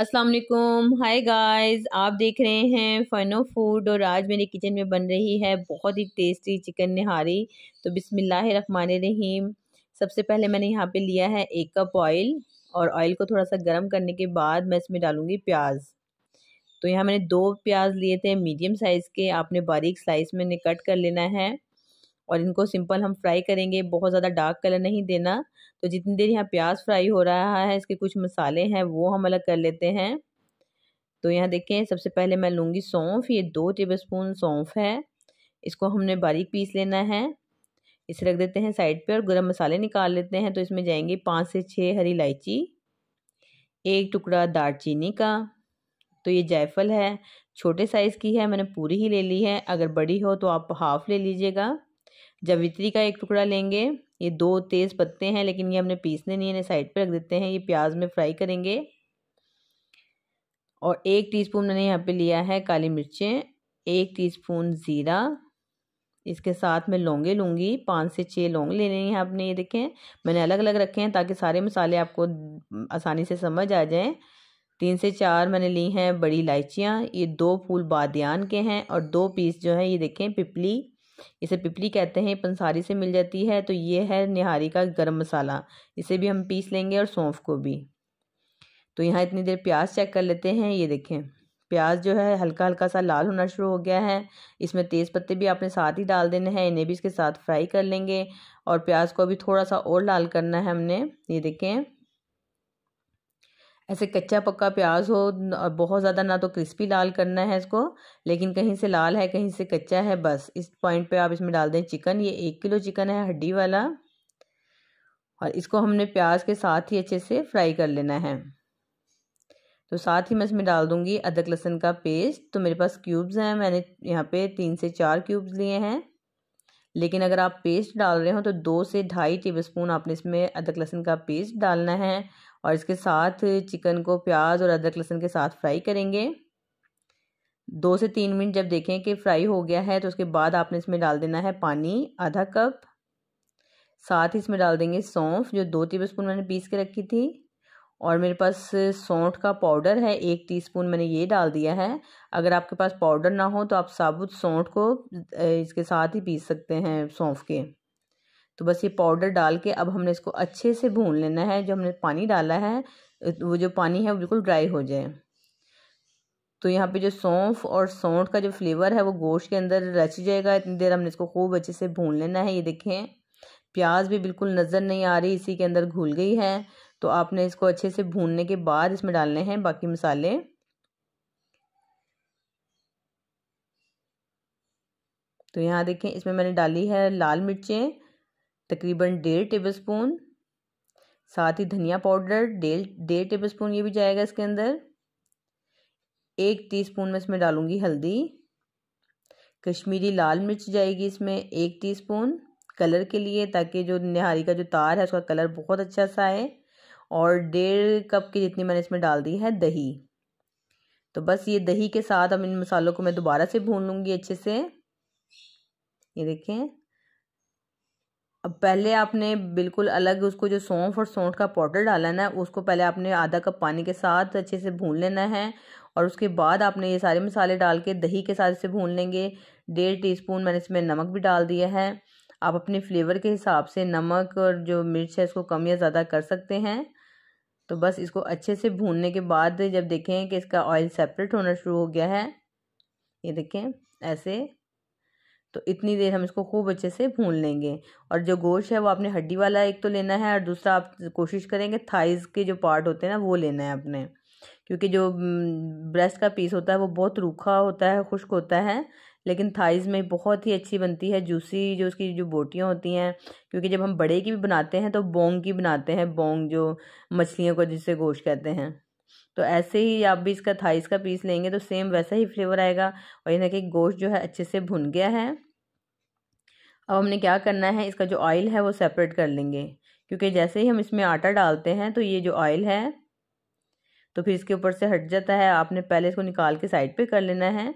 अस्सलाम वालेकुम hi guys आप देख रहे हैं फ़नो फूड और आज मेरे किचन में बन रही है बहुत ही टेस्टी चिकन निहारी तो बिसमिल्लर रहीम सबसे पहले मैंने यहाँ पे लिया है एक कप ऑयल और ऑयल को थोड़ा सा गर्म करने के बाद मैं इसमें डालूँगी प्याज तो यहाँ मैंने दो प्याज लिए थे मीडियम साइज़ के आपने बारीक स्लाइस में कट कर लेना है और इनको सिंपल हम फ्राई करेंगे बहुत ज़्यादा डार्क कलर नहीं देना तो जितनी देर यहाँ प्याज फ्राई हो रहा है इसके कुछ मसाले हैं वो हम अलग कर लेते हैं तो यहाँ देखें सबसे पहले मैं लूँगी सौंफ ये दो टेबल स्पून सौंफ है इसको हमने बारीक पीस लेना है इसे रख देते हैं साइड पर और गर्म मसाले निकाल लेते हैं तो इसमें जाएंगे पाँच से छः हरी इलायची एक टुकड़ा दालचीनी का तो ये जायफल है छोटे साइज़ की है मैंने पूरी ही ले ली है अगर बड़ी हो तो आप हाफ़ ले लीजिएगा जवित्री का एक टुकड़ा लेंगे ये दो तेज़ पत्ते हैं लेकिन ये हमने पीसने नहीं है साइड पर रख देते हैं ये प्याज में फ्राई करेंगे और एक टीस्पून मैंने यहाँ पे लिया है काली मिर्चें एक टीस्पून ज़ीरा इसके साथ मैं लौंगे लूँगी पाँच से छः लौंग ले लेनी है आपने ये देखें मैंने अलग अलग रखे हैं ताकि सारे मसाले आपको आसानी से समझ आ जाएँ तीन से चार मैंने ली हैं बड़ी इलायचियाँ ये दो फूल बादियान के हैं और दो पीस जो है ये देखें पिपली इसे पिपली कहते हैं पंसारी से मिल जाती है तो ये है निहारी का गर्म मसाला इसे भी हम पीस लेंगे और सौंफ को भी तो यहाँ इतनी देर प्याज चेक कर लेते हैं ये देखें प्याज जो है हल्का हल्का सा लाल होना शुरू हो गया है इसमें तेज़ पत्ते भी आपने साथ ही डाल देने हैं इन्हें भी इसके साथ फ्राई कर लेंगे और प्याज को भी थोड़ा सा और लाल करना है हमने ये देखें ऐसे कच्चा पक्का प्याज हो और बहुत ज़्यादा ना तो क्रिस्पी लाल करना है इसको लेकिन कहीं से लाल है कहीं से कच्चा है बस इस पॉइंट पे आप इसमें डाल दें चिकन ये एक किलो चिकन है हड्डी वाला और इसको हमने प्याज के साथ ही अच्छे से फ्राई कर लेना है तो साथ ही मैं इसमें डाल दूँगी अदरक लहसुन का पेस्ट तो मेरे पास क्यूब्स हैं मैंने यहाँ पर तीन से चार क्यूब्स लिए हैं लेकिन अगर आप पेस्ट डाल रहे हो तो दो से ढाई टेबल स्पून आपने इसमें अदरक लहसुन का पेस्ट डालना है और इसके साथ चिकन को प्याज और अदरक लहसुन के साथ फ्राई करेंगे दो से तीन मिनट जब देखें कि फ्राई हो गया है तो उसके बाद आपने इसमें डाल देना है पानी आधा कप साथ ही इसमें डाल देंगे सौंफ जो दो टेबल स्पून मैंने पीस के रखी थी और मेरे पास सौंठ का पाउडर है एक टीस्पून मैंने ये डाल दिया है अगर आपके पास पाउडर ना हो तो आप साबुत सौंठ को इसके साथ ही पीस सकते हैं सौंफ के तो बस ये पाउडर डाल के अब हमने इसको अच्छे से भून लेना है जो हमने पानी डाला है वो जो पानी है वो बिल्कुल ड्राई हो जाए तो यहाँ पे जो सौंफ और सौंठ का जो फ्लेवर है वो गोश्त के अंदर रच जाएगा इतनी देर हमने इसको खूब अच्छे से भून लेना है ये देखें प्याज भी बिल्कुल नज़र नहीं आ रही इसी के अंदर घुल गई है तो आपने इसको अच्छे से भूनने के बाद इसमें डालने हैं बाकी मसाले तो यहाँ देखें इसमें मैंने डाली है लाल मिर्चें तकरीबन डेढ़ टेबल स्पून साथ ही धनिया पाउडर डेढ़ डेढ़ टेबल स्पून ये भी जाएगा इसके अंदर एक टीस्पून मैं इसमें डालूंगी हल्दी कश्मीरी लाल मिर्च जाएगी इसमें एक टीस्पून कलर के लिए ताकि जो निहारी का जो तार है उसका कलर बहुत अच्छा सा आए और डेढ़ कप की जितनी मैंने इसमें डाल दी है दही तो बस ये दही के साथ अब इन मसालों को मैं दोबारा से भून लूँगी अच्छे से ये देखें अब पहले आपने बिल्कुल अलग उसको जो सौंफ और सौंठ का पाउडर डाला ना उसको पहले आपने आधा कप पानी के साथ अच्छे से भून लेना है और उसके बाद आपने ये सारे मसाले डाल के दही के साथ इसे भून लेंगे डेढ़ टीस्पून मैंने इसमें नमक भी डाल दिया है आप अपने फ्लेवर के हिसाब से नमक और जो मिर्च है इसको कम या ज़्यादा कर सकते हैं तो बस इसको अच्छे से भूनने के बाद जब देखें कि इसका ऑयल सेपरेट होना शुरू हो गया है ये देखें ऐसे तो इतनी देर हम इसको खूब अच्छे से भून लेंगे और जो गोश्त है वो आपने हड्डी वाला एक तो लेना है और दूसरा आप कोशिश करेंगे थाइज़ के जो पार्ट होते हैं ना वो लेना है आपने क्योंकि जो ब्रेस्ट का पीस होता है वो बहुत रूखा होता है खुश्क होता है लेकिन थाइज़ में बहुत ही अच्छी बनती है जूसी जो उसकी जो बोटियाँ होती हैं क्योंकि जब हम बड़े की भी बनाते हैं तो बोंग की बनाते हैं बोंग जो मछलियों को जिसे गोश्त कहते हैं तो ऐसे ही आप भी इसका थाइस का पीस लेंगे तो सेम वैसा ही फ्लेवर आएगा और यह ना कि गोश्त जो है अच्छे से भुन गया है अब हमने क्या करना है इसका जो ऑयल है वो सेपरेट कर लेंगे क्योंकि जैसे ही हम इसमें आटा डालते हैं तो ये जो ऑयल है तो फिर इसके ऊपर से हट जाता है आपने पहले इसको निकाल के साइड पे कर लेना है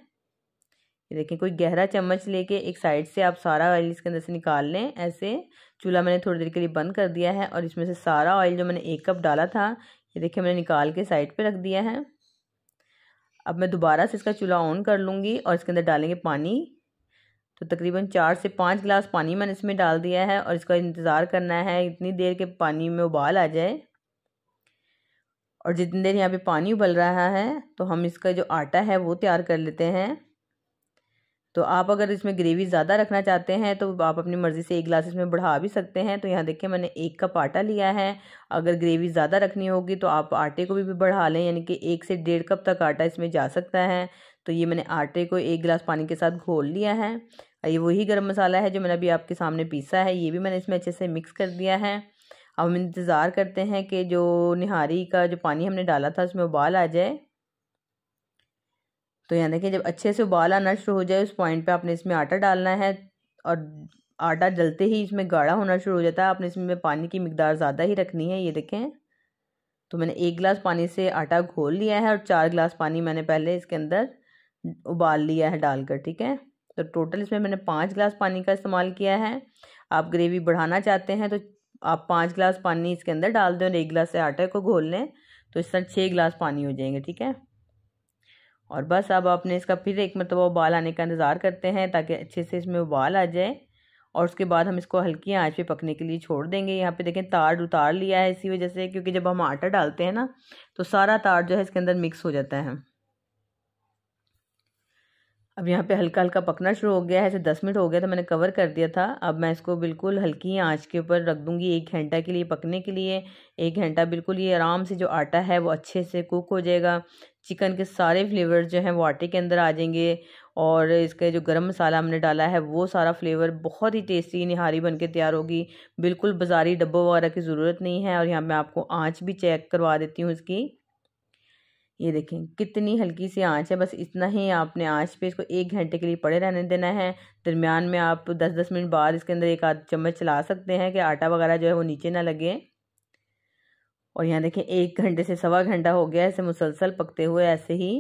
ये देखें कोई गहरा चम्मच लेके एक साइड से आप सारा ऑयल इसके अंदर से निकाल लें ऐसे चूल्हा मैंने थोड़ी देर के लिए बंद कर दिया है और इसमें से सारा ऑयल जो मैंने एक कप डाला था ये देखिए मैंने निकाल के साइड पे रख दिया है अब मैं दोबारा से इसका चूल्हा ऑन कर लूँगी और इसके अंदर डालेंगे पानी तो तकरीबन चार से पाँच गिलास पानी मैंने इसमें डाल दिया है और इसका इंतज़ार करना है इतनी देर के पानी में उबाल आ जाए और जितनी देर यहाँ पे पानी उबल रहा है तो हम इसका जो आटा है वो तैयार कर लेते हैं तो आप अगर इसमें ग्रेवी ज़्यादा रखना चाहते हैं तो आप अपनी मर्ज़ी से एक गिलास इसमें बढ़ा भी सकते हैं तो यहाँ देखिए मैंने एक कप आटा लिया है अगर ग्रेवी ज़्यादा रखनी होगी तो आप आटे को भी, भी बढ़ा लें यानी कि एक से डेढ़ कप तक आटा इसमें जा सकता है तो ये मैंने आटे को एक गिलास पानी के साथ घोल लिया है ये वही गर्म मसाला है जो मैंने अभी आपके सामने पीसा है ये भी मैंने इसमें अच्छे से मिक्स कर दिया है अब हम इंतज़ार करते हैं कि जो निहारी का जो पानी हमने डाला था उसमें उबाल आ जाए तो यहाँ देखें जब अच्छे से उबाल आना शुरू हो जाए उस पॉइंट पे आपने इसमें आटा डालना है और आटा जलते ही इसमें गाढ़ा होना शुरू हो जाता है आपने इसमें पानी की मकदार ज़्यादा ही रखनी है ये देखें तो मैंने एक गिलास पानी से आटा घोल लिया है और चार गिलास पानी मैंने पहले इसके अंदर उबाल लिया है डालकर ठीक है तो टोटल इसमें मैंने पाँच गिलास पानी का इस्तेमाल किया है आप ग्रेवी बढ़ाना चाहते हैं तो आप पाँच गिलास पानी इसके अंदर डाल दें और एक गिलास से आटे को घोल लें तो इस तरह छः गिलास पानी हो जाएंगे ठीक है और बस अब अपने इसका फिर एक मरतबा उबाल आने का इंतज़ार करते हैं ताकि अच्छे से इसमें उबाल आ जाए और उसके बाद हम इसको हल्की आंच पे पकने के लिए छोड़ देंगे यहाँ पे देखें तार उतार लिया है इसी वजह से क्योंकि जब हम आटा डालते हैं ना तो सारा तार जो है इसके अंदर मिक्स हो जाता है अब यहाँ पे हल्का हल्का पकना शुरू हो गया है ऐसे दस मिनट हो गया था मैंने कवर कर दिया था अब मैं इसको बिल्कुल हल्की आँच के ऊपर रख दूँगी एक घंटा के लिए पकने के लिए एक घंटा बिल्कुल ये आराम से जो आटा है वो अच्छे से कुक हो जाएगा चिकन के सारे फ्लेवर जो हैं वो आटे के अंदर आ जाएंगे और इसके जो गरम मसाला हमने डाला है वो सारा फ्लेवर बहुत ही टेस्टी निहारी बन के तैयार होगी बिल्कुल बाज़ारी डब्बों वगैरह की ज़रूरत नहीं है और यहाँ मैं आपको आँच भी चेक करवा देती हूँ इसकी ये देखें कितनी हल्की सी आंच है बस इतना ही आपने आंच पे इसको एक घंटे के लिए पड़े रहने देना है दरमियान में आप दस दस मिनट बाद इसके अंदर एक आध चम्मच चला सकते हैं कि आटा वगैरह जो है वो नीचे ना लगे और यहाँ देखें एक घंटे से सवा घंटा हो गया ऐसे मुसलसल पकते हुए ऐसे ही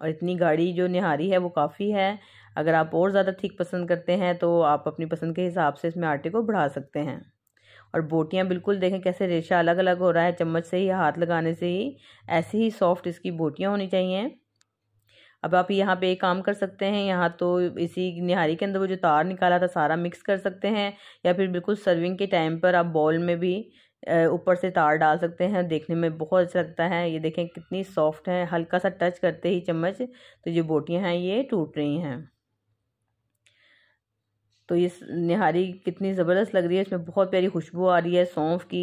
और इतनी गाढ़ी जो निहारी है वो काफ़ी है अगर आप और ज़्यादा ठीक पसंद करते हैं तो आप अपनी पसंद के हिसाब से इसमें आटे को बढ़ा सकते हैं और बोटियाँ बिल्कुल देखें कैसे रेशा अलग अलग हो रहा है चम्मच से ही हाथ लगाने से ही ऐसे ही सॉफ्ट इसकी बोटियाँ होनी चाहिए अब आप यहाँ पे एक काम कर सकते हैं यहाँ तो इसी निहारी के अंदर वो जो तार निकाला था सारा मिक्स कर सकते हैं या फिर बिल्कुल सर्विंग के टाइम पर आप बॉल में भी ऊपर से तार डाल सकते हैं देखने में बहुत अच्छा लगता है ये देखें कितनी सॉफ्ट है हल्का सा टच करते ही चम्मच तो जो बोटियां हैं ये टूट रही हैं तो ये निहारी कितनी ज़बरदस्त लग रही है इसमें बहुत प्यारी खुशबू आ रही है सौंफ की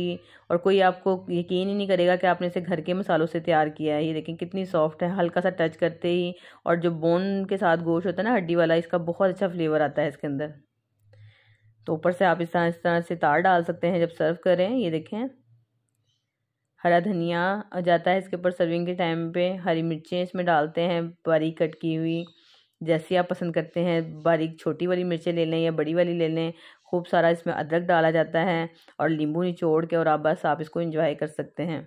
और कोई आपको यकीन ही नहीं करेगा कि आपने इसे घर के मसालों से तैयार किया है ये देखें कितनी सॉफ्ट है हल्का सा टच करते ही और जो बोन के साथ गोश्त होता है ना हड्डी वाला इसका बहुत अच्छा फ्लेवर आता है इसके अंदर तो ऊपर से आप इस तरह इस तरह से तार डाल सकते हैं जब सर्व करें ये देखें हरा धनिया जाता है इसके ऊपर सर्विंग के टाइम पे हरी मिर्चें इसमें डालते हैं बारीक कट की हुई जैसी आप पसंद करते हैं बारीक छोटी वाली मिर्चें ले लें या बड़ी वाली ले लें खूब सारा इसमें अदरक डाला जाता है और नींबू निचोड़ के और आप बस आप इसको इंजॉय कर सकते हैं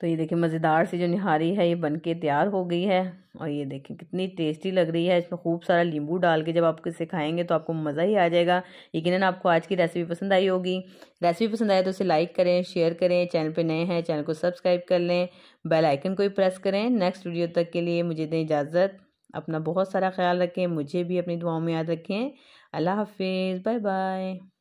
तो ये देखिए मज़ेदार सी जो निहारी है ये बनके तैयार हो गई है और ये देखिए कितनी टेस्टी लग रही है इसमें खूब सारा नींबू डाल के जब आप इसे खाएंगे तो आपको मज़ा ही आ जाएगा यकीन आपको आज की रेसिपी पसंद आई होगी रेसिपी पसंद आए तो इसे लाइक करें शेयर करें चैनल पर नए हैं चैनल को सब्सक्राइब कर लें बेल आइकन को भी प्रेस करें नेक्स्ट वीडियो तक के लिए मुझे दें इजाज़त अपना बहुत सारा ख्याल रखें मुझे भी अपनी दुआओं में याद रखें अल्लाह हाफिज़ बाय बाय